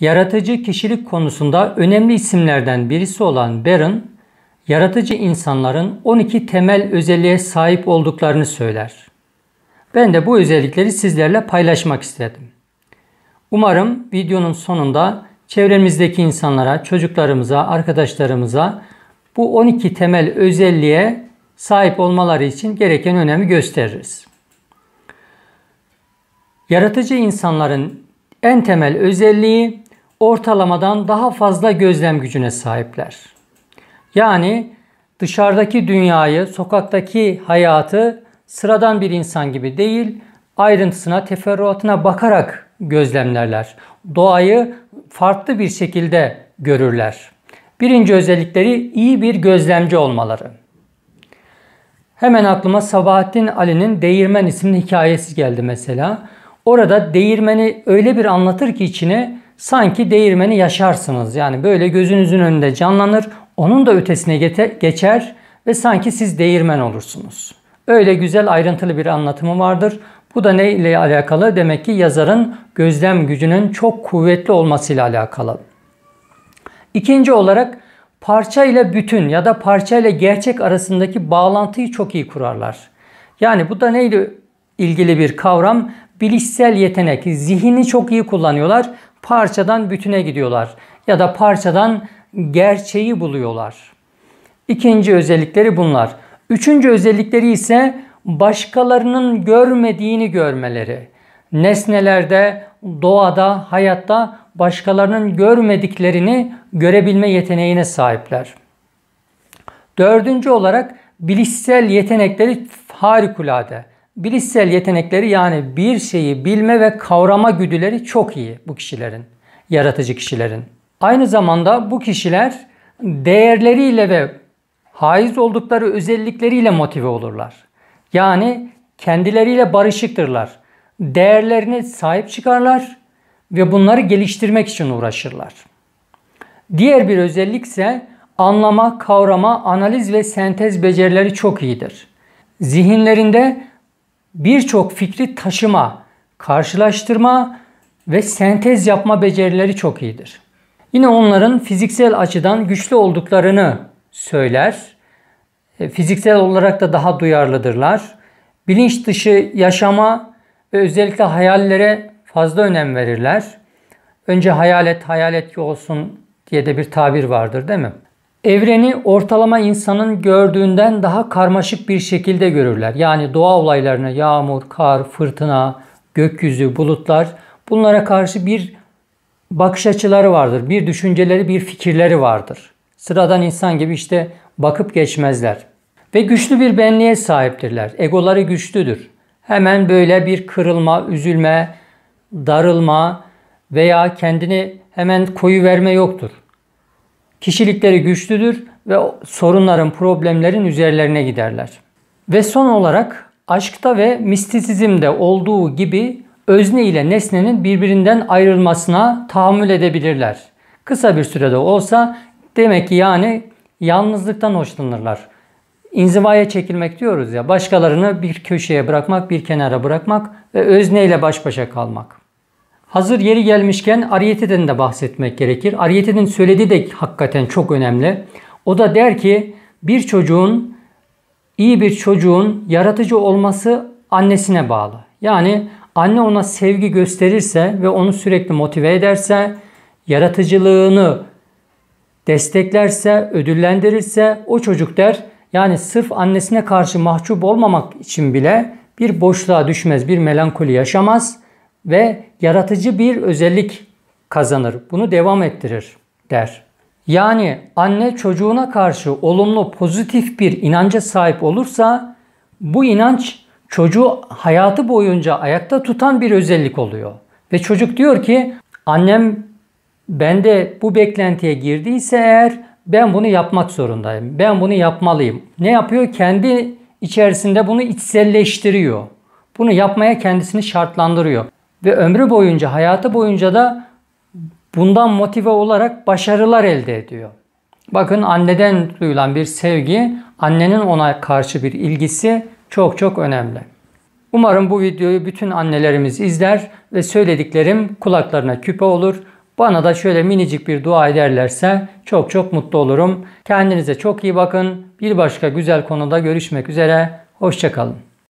Yaratıcı kişilik konusunda önemli isimlerden birisi olan Barron, yaratıcı insanların 12 temel özelliğe sahip olduklarını söyler. Ben de bu özellikleri sizlerle paylaşmak istedim. Umarım videonun sonunda çevremizdeki insanlara, çocuklarımıza, arkadaşlarımıza bu 12 temel özelliğe sahip olmaları için gereken önemi gösteririz. Yaratıcı insanların en temel özelliği ortalamadan daha fazla gözlem gücüne sahipler. Yani dışarıdaki dünyayı, sokaktaki hayatı sıradan bir insan gibi değil, ayrıntısına, teferruatına bakarak gözlemlerler. Doğayı farklı bir şekilde görürler. Birinci özellikleri iyi bir gözlemci olmaları. Hemen aklıma Sabahattin Ali'nin Değirmen isimli hikayesi geldi mesela. Orada değirmeni öyle bir anlatır ki içine sanki değirmeni yaşarsınız. Yani böyle gözünüzün önünde canlanır, onun da ötesine geçer ve sanki siz değirmen olursunuz. Öyle güzel ayrıntılı bir anlatımı vardır. Bu da ne ile alakalı? Demek ki yazarın gözlem gücünün çok kuvvetli olmasıyla alakalı. İkinci olarak parça ile bütün ya da parça ile gerçek arasındaki bağlantıyı çok iyi kurarlar. Yani bu da neyle ilgili bir kavram? bilişsel yetenek, zihni çok iyi kullanıyorlar. Parçadan bütüne gidiyorlar ya da parçadan gerçeği buluyorlar. İkinci özellikleri bunlar. Üçüncü özellikleri ise başkalarının görmediğini görmeleri. Nesnelerde, doğada, hayatta başkalarının görmediklerini görebilme yeteneğine sahipler. Dördüncü olarak bilişsel yetenekleri harikulade. Bilişsel yetenekleri yani bir şeyi bilme ve kavrama güdüleri çok iyi bu kişilerin, yaratıcı kişilerin. Aynı zamanda bu kişiler değerleriyle ve haiz oldukları özellikleriyle motive olurlar. Yani kendileriyle barışıktırlar. Değerlerine sahip çıkarlar ve bunları geliştirmek için uğraşırlar. Diğer bir özellik ise anlama, kavrama, analiz ve sentez becerileri çok iyidir. Zihinlerinde birçok fikri taşıma, karşılaştırma ve sentez yapma becerileri çok iyidir. Yine onların fiziksel açıdan güçlü olduklarını söyler. E, fiziksel olarak da daha duyarlıdırlar. Bilinç dışı yaşama ve özellikle hayallere fazla önem verirler. Önce hayal et, hayal et olsun diye de bir tabir vardır değil mi? Evreni ortalama insanın gördüğünden daha karmaşık bir şekilde görürler. Yani doğa olaylarını yağmur, kar, fırtına, gökyüzü, bulutlar bunlara karşı bir bakış açıları vardır. Bir düşünceleri, bir fikirleri vardır. Sıradan insan gibi işte bakıp geçmezler. Ve güçlü bir benliğe sahiptirler. Egoları güçlüdür. Hemen böyle bir kırılma, üzülme, darılma veya kendini hemen koyu verme yoktur. Kişilikleri güçlüdür ve sorunların, problemlerin üzerlerine giderler. Ve son olarak aşkta ve mistisizmde olduğu gibi özne ile nesnenin birbirinden ayrılmasına tahammül edebilirler. Kısa bir sürede olsa demek ki yani yalnızlıktan hoşlanırlar. İnzivaya çekilmek diyoruz ya başkalarını bir köşeye bırakmak, bir kenara bırakmak ve özne ile baş başa kalmak. Hazır yeri gelmişken Arieti'den de bahsetmek gerekir. Ariyeti'nin söylediği de hakikaten çok önemli. O da der ki bir çocuğun iyi bir çocuğun yaratıcı olması annesine bağlı. Yani anne ona sevgi gösterirse ve onu sürekli motive ederse, yaratıcılığını desteklerse, ödüllendirirse o çocuk der yani sırf annesine karşı mahcup olmamak için bile bir boşluğa düşmez, bir melankoli yaşamaz.'' ve yaratıcı bir özellik kazanır. Bunu devam ettirir der. Yani anne çocuğuna karşı olumlu pozitif bir inanca sahip olursa bu inanç çocuğu hayatı boyunca ayakta tutan bir özellik oluyor. Ve çocuk diyor ki annem bende bu beklentiye girdiyse eğer ben bunu yapmak zorundayım. Ben bunu yapmalıyım. Ne yapıyor? Kendi içerisinde bunu içselleştiriyor. Bunu yapmaya kendisini şartlandırıyor ve ömrü boyunca, hayatı boyunca da bundan motive olarak başarılar elde ediyor. Bakın anneden duyulan bir sevgi, annenin ona karşı bir ilgisi çok çok önemli. Umarım bu videoyu bütün annelerimiz izler ve söylediklerim kulaklarına küpe olur. Bana da şöyle minicik bir dua ederlerse çok çok mutlu olurum. Kendinize çok iyi bakın. Bir başka güzel konuda görüşmek üzere. Hoşçakalın.